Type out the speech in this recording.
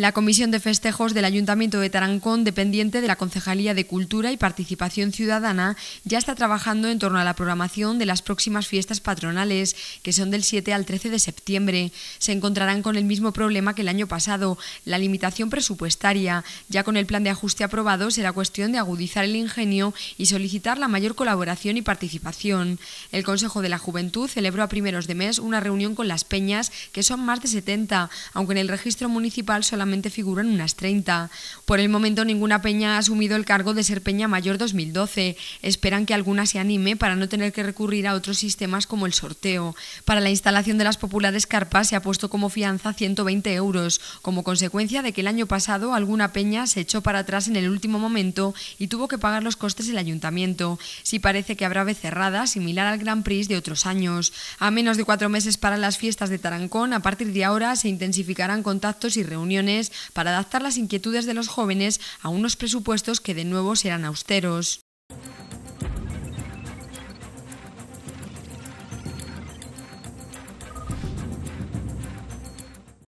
La Comisión de Festejos del Ayuntamiento de Tarancón, dependiente de la Concejalía de Cultura y Participación Ciudadana, ya está trabajando en torno a la programación de las próximas fiestas patronales, que son del 7 al 13 de septiembre. Se encontrarán con el mismo problema que el año pasado, la limitación presupuestaria. Ya con el plan de ajuste aprobado será cuestión de agudizar el ingenio y solicitar la mayor colaboración y participación. El Consejo de la Juventud celebró a primeros de mes una reunión con las peñas, que son más de 70, aunque en el registro municipal solamente figuran unas 30. Por el momento ninguna peña ha asumido el cargo de ser Peña Mayor 2012. Esperan que alguna se anime para no tener que recurrir a otros sistemas como el sorteo. Para la instalación de las populares carpas se ha puesto como fianza 120 euros, como consecuencia de que el año pasado alguna peña se echó para atrás en el último momento y tuvo que pagar los costes el ayuntamiento. Si sí parece que habrá becerrada similar al Gran Prix de otros años. A menos de cuatro meses para las fiestas de Tarancón, a partir de ahora se intensificarán contactos y reuniones para adaptar las inquietudes de los jóvenes a unos presupuestos que de nuevo serán austeros.